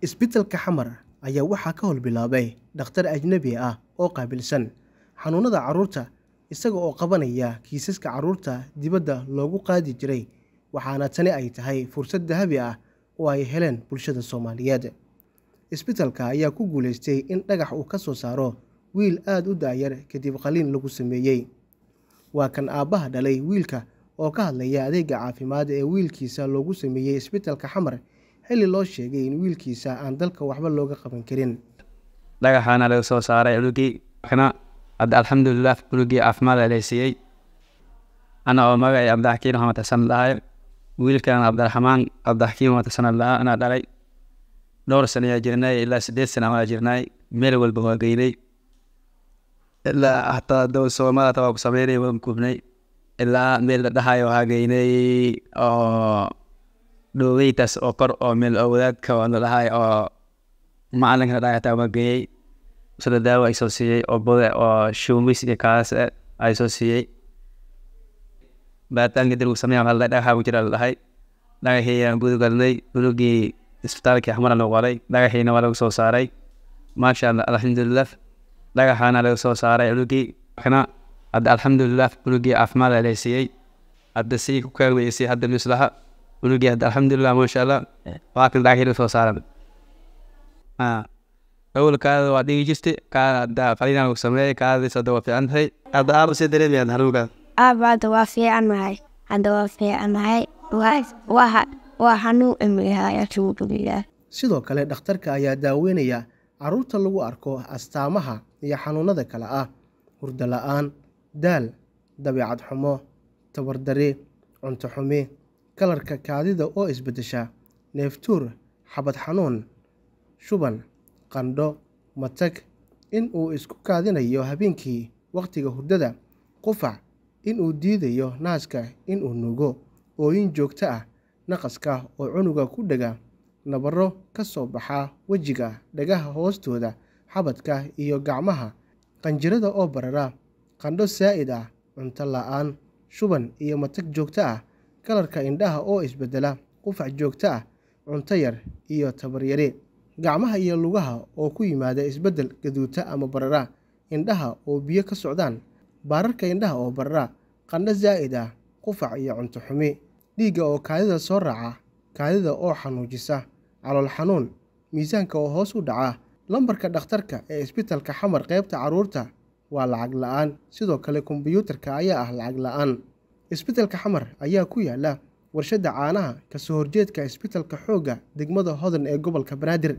isbitalka xamar ayaa waxaa ka hol bilaabay dhakhtar ajnebi ah oo qaabilsan xanuunada carruurta isaga oo qabanaya kiisaska carruurta dibadda loogu qaadi jiray waxaana tani ay tahay fursad dahabi ah oo ay heleen bulshada soomaaliyeed isbitalka ayaa ku guulaystay in dhagax uu ka soo saaro wiil aad u daayar kadib qaliin lagu sameeyey waa kan aabbaha dhalay wiilka oo ka hadlaya adeega caafimaad ee wiilkiisa loogu sameeyey isbitalka xamar xilli loo sheegay in wiilkiisa aan dalka waxba looga qaban karin dhagaxaana laga soo saaray culugii na hadda alxamdulilah culugii caafimaad aleysiiyey ana oo magacay cabdixakiin maxamed xasan dhahay wiilkan cabdiraxmaan cabdixakiin maxamed xasan dhahaa anaa dhalay dhowr sana ayaa jirnay ilaa sideed sana ayaa jirnay meel walba waa geynay ilaa hataa dowr soomaalata waa ku sameynay waan kuubnay ilaa meel la dhahayo waa geynay oo dhoobeydaas oo kor oo meel oo wadaadka oo lalahay oo macalinka la dhahay waa geeyey isla daawo ay soo siiyey oo bode oo shumis iyo kaas ay soo siiyey baaritaanka darigu sameeya waxaa ladahay jira lalahay dhagaxiina gudu galnay isbitaalkii xamara lagu qalay dhagaxiina waa lagu soo saaray maasha allah alxamdulilah dhagaxaana laga soo saaray culugii kana hadda alxamdulilah culugii caafimaad ayaa siiyey hadda sii ku kaagmaysi hadda mislaha unugeed alxamdulilah maasha allah eh. waxaa kala lacag soo saaran awalkaada waa dhigi jirta kaa qalinaan sameeyay kaadis hadda waa fiican tahay hadda aaba see dareemayaan hanuunkaada aaba hadda waa fiicanahay hadda waa fiicanahay waa hanuun imigahay alxamdulilah sidoo kale dhakhtarka ayaa daaweynaya caruurta lagu arko astaamaha iyo xanuunada kale ah hurdo la-aan daal dabeecad xumo tabardare cunto xumi kalarka kaadida oo isbedesha neeftuur xabad xanuun shuban qandho matag in uu isku kaadinayo habeenkii wakhtiga hurdada qufac inuu diidayo naaska inuu nugo ooyin joogto ah naqaska oo cunuga ku dhega nabaro ka soo baxa wejiga dhagaha hoostooda xabadka iyo gacmaha qanjirada oo barara qandho saa'id ah cunto la'aan shuban iyo matag joogto ah kalarka indhaha oo isbedela qufac joogto ah cunto yar iyo tabaryari gacmaha iyo lugaha oo ku yimaada isbedel gaduuta ama barara indhaha oo biyo ka socdaan baararka indhaha oo barara qandho zaa'id ah qufac iyo cunto xumi dhiigga oo kaadida soo raaca kaadida oo xanuujisa calool xanuun miisaanka oo hoos u dhaca lambarka dhakhtarka ee isbitalka xamar qaybta carruurta waa lacag la'aan sidoo kale kombiyuutarka ayaa ah lacag la'aan isbitalka xamar ayaa ku yaala warshadda caanaha kasoo horjeedka isbitalka xoogga degmada hodan ee gobolka banaadir